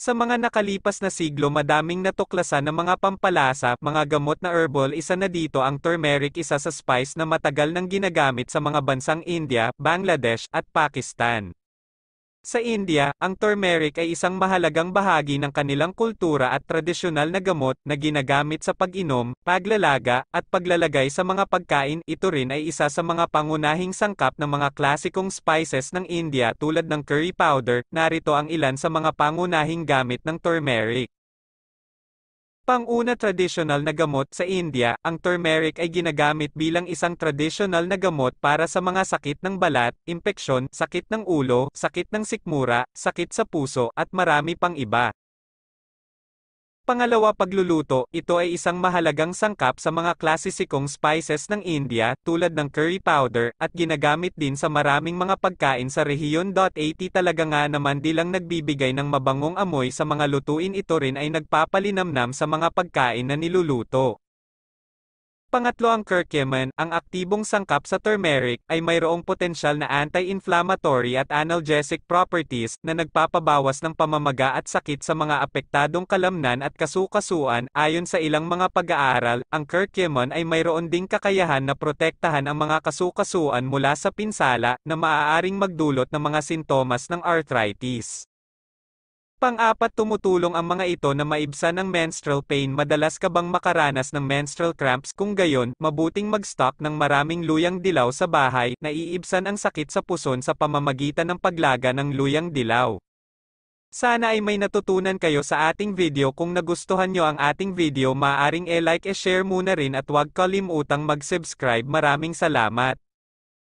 Sa mga nakalipas na siglo madaming natuklasan ng mga pampalasa, mga gamot na herbal isa na dito ang turmeric isa sa spice na matagal nang ginagamit sa mga bansang India, Bangladesh, at Pakistan. Sa India, ang turmeric ay isang mahalagang bahagi ng kanilang kultura at tradisyonal na gamot na ginagamit sa pag-inom, paglalaga, at paglalagay sa mga pagkain. Ito rin ay isa sa mga pangunahing sangkap ng mga klasikong spices ng India tulad ng curry powder. Narito ang ilan sa mga pangunahing gamit ng turmeric. Panguna traditional na gamot sa India, ang turmeric ay ginagamit bilang isang traditional na gamot para sa mga sakit ng balat, impeksyon, sakit ng ulo, sakit ng sikmura, sakit sa puso, at marami pang iba. Pangalawa pagluluto, ito ay isang mahalagang sangkap sa mga klasisikong spices ng India tulad ng curry powder at ginagamit din sa maraming mga pagkain sa rehiyon. 80 talaga nga naman di lang nagbibigay ng mabangong amoy sa mga lutuin ito rin ay nagpapalinamnam sa mga pagkain na niluluto. Pangatlo ang curcumin, ang aktibong sangkap sa turmeric, ay mayroong potensyal na anti-inflammatory at analgesic properties na nagpapabawas ng pamamaga at sakit sa mga apektadong kalamnan at kasukasuan. Ayon sa ilang mga pag-aaral, ang curcumin ay mayroon ding kakayahan na protektahan ang mga kasukasuan mula sa pinsala na maaaring magdulot ng mga sintomas ng arthritis. Pang-apat tumutulong ang mga ito na maibsan ng menstrual pain madalas ka bang makaranas ng menstrual cramps kung gayon, mabuting mag-stock ng maraming luyang dilaw sa bahay, naiibsan ang sakit sa puson sa pamamagitan ng paglaga ng luyang dilaw. Sana ay may natutunan kayo sa ating video kung nagustuhan nyo ang ating video maaring e-like e-share muna rin at huwag kalimutang mag-subscribe maraming salamat.